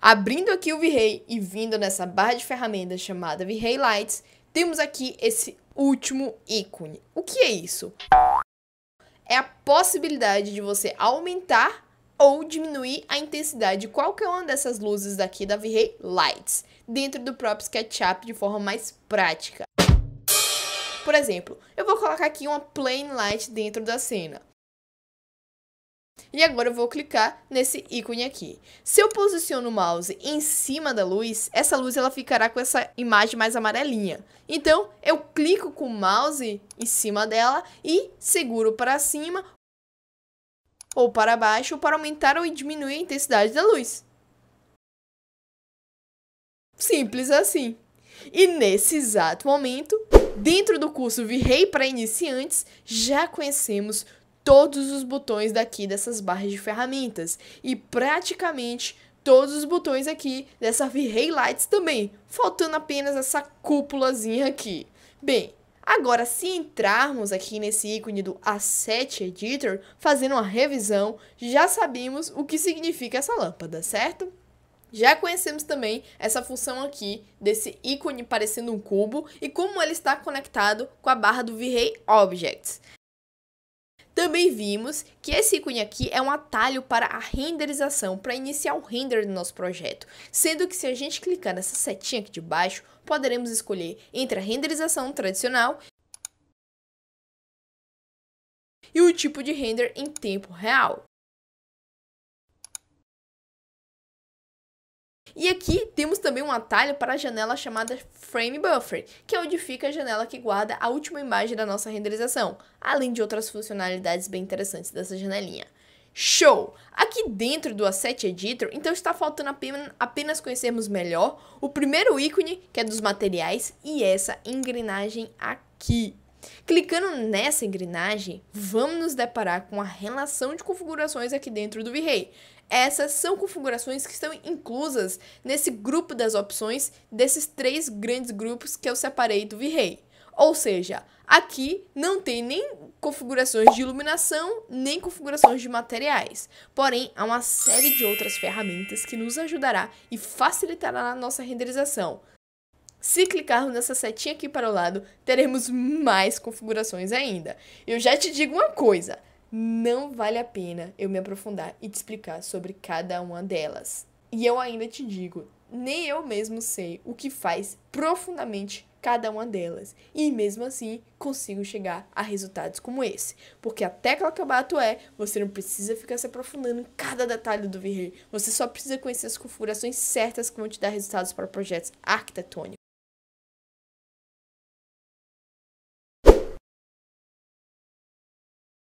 Abrindo aqui o V-Ray e vindo nessa barra de ferramentas chamada V-Ray Lights, temos aqui esse último ícone. O que é isso? É a possibilidade de você aumentar ou diminuir a intensidade de qualquer uma dessas luzes daqui da V-Ray Lights, dentro do próprio SketchUp de forma mais prática. Por exemplo, eu vou colocar aqui uma plain light dentro da cena. E agora eu vou clicar nesse ícone aqui. Se eu posiciono o mouse em cima da luz, essa luz ela ficará com essa imagem mais amarelinha. Então, eu clico com o mouse em cima dela e seguro para cima ou para baixo para aumentar ou diminuir a intensidade da luz. Simples assim. E nesse exato momento, dentro do curso Virrei para Iniciantes, já conhecemos todos os botões daqui dessas barras de ferramentas e praticamente todos os botões aqui dessa v ray Lights também, faltando apenas essa cúpulazinha aqui. Bem, agora se entrarmos aqui nesse ícone do A7 Editor, fazendo uma revisão, já sabemos o que significa essa lâmpada, certo? Já conhecemos também essa função aqui desse ícone parecendo um cubo e como ele está conectado com a barra do V-Ray Objects. Também vimos que esse ícone aqui é um atalho para a renderização, para iniciar o render do nosso projeto, sendo que se a gente clicar nessa setinha aqui de baixo, poderemos escolher entre a renderização tradicional e o tipo de render em tempo real. E aqui temos também um atalho para a janela chamada Frame Buffer, que é onde fica a janela que guarda a última imagem da nossa renderização, além de outras funcionalidades bem interessantes dessa janelinha. Show! Aqui dentro do Asset Editor, então está faltando apenas conhecermos melhor o primeiro ícone, que é dos materiais, e essa engrenagem aqui. Clicando nessa engrenagem, vamos nos deparar com a relação de configurações aqui dentro do V-Ray. Essas são configurações que estão inclusas nesse grupo das opções desses três grandes grupos que eu separei do V-Ray. Ou seja, aqui não tem nem configurações de iluminação, nem configurações de materiais. Porém, há uma série de outras ferramentas que nos ajudará e facilitará a nossa renderização. Se clicarmos nessa setinha aqui para o lado, teremos mais configurações ainda. Eu já te digo uma coisa, não vale a pena eu me aprofundar e te explicar sobre cada uma delas. E eu ainda te digo, nem eu mesmo sei o que faz profundamente cada uma delas. E mesmo assim, consigo chegar a resultados como esse. Porque a tecla que eu bato é: você não precisa ficar se aprofundando em cada detalhe do V-Ray. Você só precisa conhecer as configurações certas que vão te dar resultados para projetos arquitetônicos.